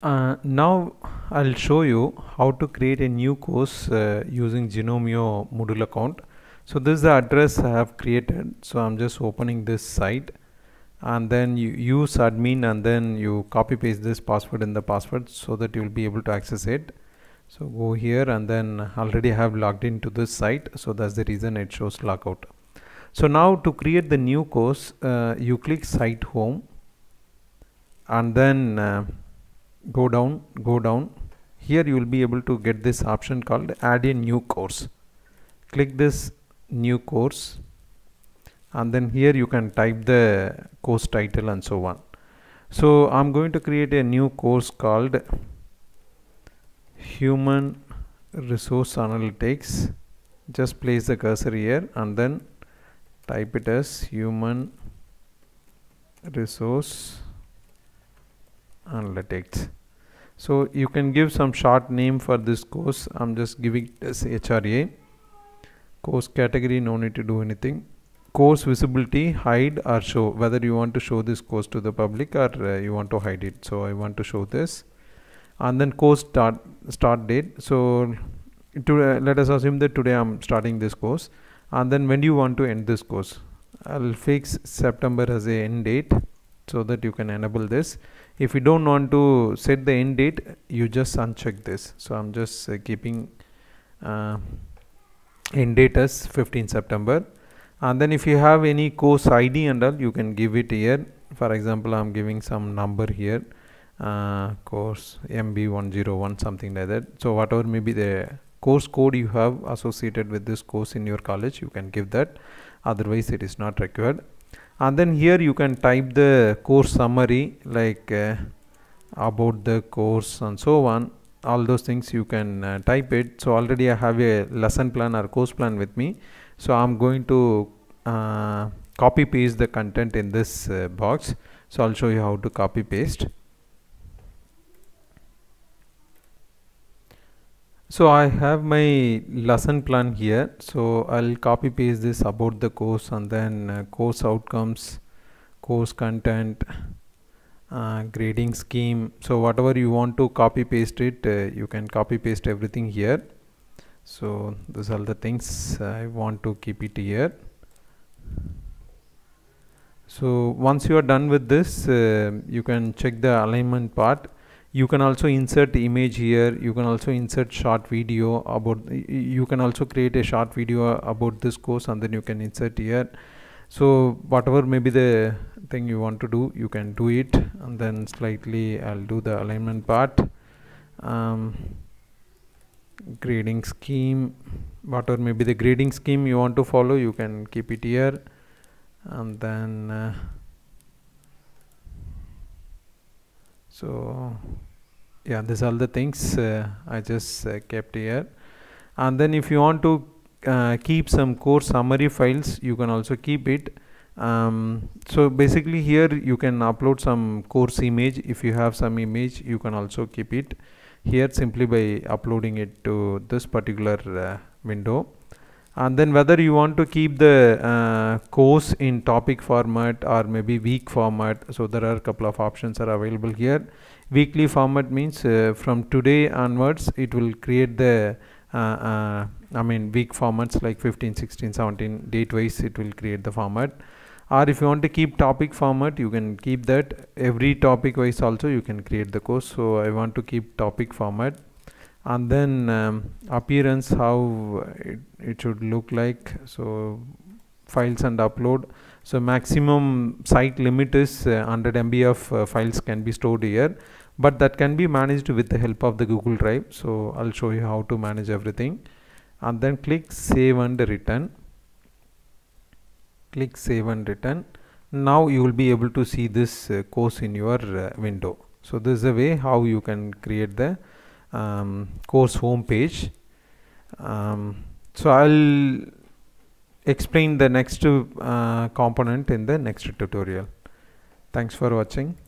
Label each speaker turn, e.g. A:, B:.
A: Uh, now I'll show you how to create a new course uh, using Genomeo Moodle account. So this is the address I have created. So I'm just opening this site and then you use admin and then you copy paste this password in the password so that you will be able to access it. So go here and then already have logged into this site. So that's the reason it shows logout. So now to create the new course, uh, you click site home and then uh, go down go down here you will be able to get this option called add a new course click this new course and then here you can type the course title and so on so I'm going to create a new course called human resource analytics just place the cursor here and then type it as human resource analytics so you can give some short name for this course I'm just giving it as HRA course category no need to do anything course visibility hide or show whether you want to show this course to the public or uh, you want to hide it so I want to show this and then course start start date so to, uh, let us assume that today I'm starting this course and then when do you want to end this course I'll fix September as a end date so that you can enable this if you don't want to set the end date you just uncheck this so I'm just uh, keeping uh, end date as 15 September and then if you have any course ID and all you can give it here for example I'm giving some number here uh, course MB101 something like that so whatever may be the course code you have associated with this course in your college you can give that otherwise it is not required and then here you can type the course summary like uh, about the course and so on all those things you can uh, type it so already I have a lesson plan or course plan with me so I'm going to uh, copy paste the content in this uh, box so I'll show you how to copy paste So I have my lesson plan here. So I'll copy paste this about the course and then uh, course outcomes, course content, uh, grading scheme. So whatever you want to copy paste it, uh, you can copy paste everything here. So these are the things I want to keep it here. So once you are done with this, uh, you can check the alignment part you can also insert the image here you can also insert short video about you can also create a short video about this course and then you can insert here so whatever may be the thing you want to do you can do it and then slightly I'll do the alignment part um, grading scheme whatever may be the grading scheme you want to follow you can keep it here and then uh, so yeah these are the things uh, I just uh, kept here and then if you want to uh, keep some course summary files you can also keep it um, so basically here you can upload some course image if you have some image you can also keep it here simply by uploading it to this particular uh, window and then whether you want to keep the uh, course in topic format or maybe week format so there are a couple of options are available here weekly format means uh, from today onwards it will create the uh, uh, I mean week formats like 15 16 17 date wise it will create the format or if you want to keep topic format you can keep that every topic wise also you can create the course so I want to keep topic format and then um, appearance how it, it should look like so files and upload so maximum site limit is uh, 100 MB of uh, files can be stored here but that can be managed with the help of the Google Drive so I'll show you how to manage everything and then click save and return click save and return now you will be able to see this uh, course in your uh, window so this is the way how you can create the um, course homepage. Um, so I'll explain the next uh, component in the next tutorial. Thanks for watching.